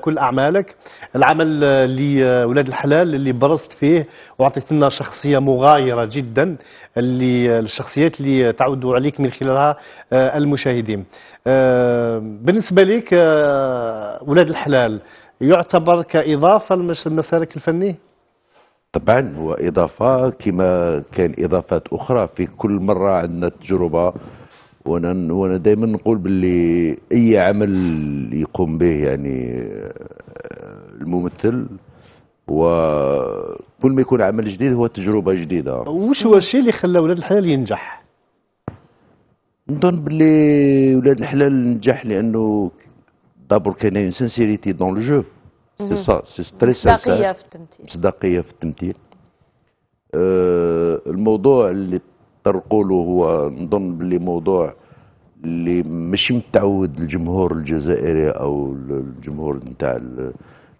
كل أعمالك العمل لولاد الحلال اللي برزت فيه وأعطيت لنا شخصية مغايرة جدا اللي الشخصيات اللي تعود عليك من خلالها آه، المشاهدين آه، بالنسبة لك آه، ولاد الحلال يعتبر كإضافة لمسارك الفني؟ طبعا هو إضافة كما كان إضافات أخرى في كل مرة عندنا تجربة وانا وانا دايما نقول باللي اي عمل يقوم به يعني الممثل وكل ما يكون عمل جديد هو تجربه جديده وش هو الشيء اللي خلى ولاد الحلال ينجح؟ نظن باللي ولاد الحلال نجح لانه دابور كان اون سانسيريتي دون لو جو سي سا سي تري مصداقيه في التمثيل مصداقيه في التمثيل آه، الموضوع اللي نقدر هو نظن باللي موضوع اللي مش متعود الجمهور الجزائري او الجمهور نتاع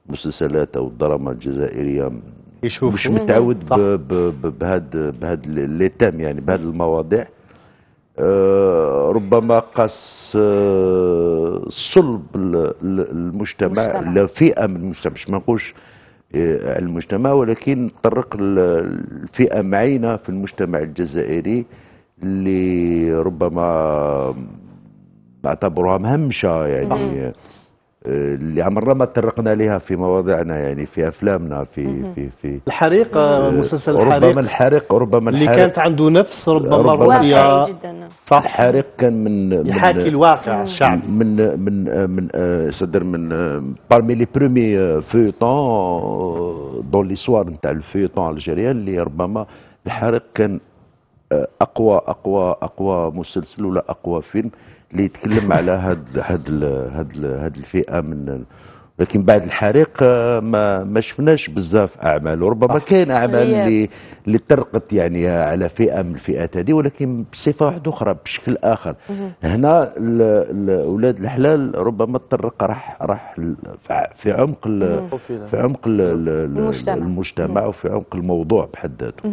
المسلسلات او الدراما الجزائريه يشوف مش متعود بهذا بهذا ليتام يعني بهذا المواضيع آه، ربما قص آه، صلب المجتمع, المجتمع. لفئه من المجتمع مش ما نقولش المجتمع ولكن طرق لفئة معينة في المجتمع الجزائري اللي ربما نعتبروها مهمشة يعني نعم. اللي عمرنا ما تطرقنا لها في مواضيعنا يعني في افلامنا في في في الحريق مسلسل الحريق ربما الحريق ربما الحريق اللي كانت عنده نفس ربما رؤيه صح الحراك كان من يحاكي من الواقع آه. الشعبي من من من صدر من بارمي لي برومي فيوتون دون ليسوار نتاع الفيوتون الجيريان اللي ربما الحارق كان آه، اقوى اقوى اقوى مسلسل ولا اقوى فيلم اللي يتكلم على هاد هاد هاد, هاد الفئه من لكن بعد الحريق آه، ما ما شفناش بزاف اعمال وربما كاين اعمال اللي اللي طرقت يعني على فئه من الفئات هذه ولكن بصفه واحده اخرى بشكل اخر هنا اولاد الحلال ربما تطرق راح راح في عمق في عمق المجتمع وفي عمق الموضوع بحد ذاته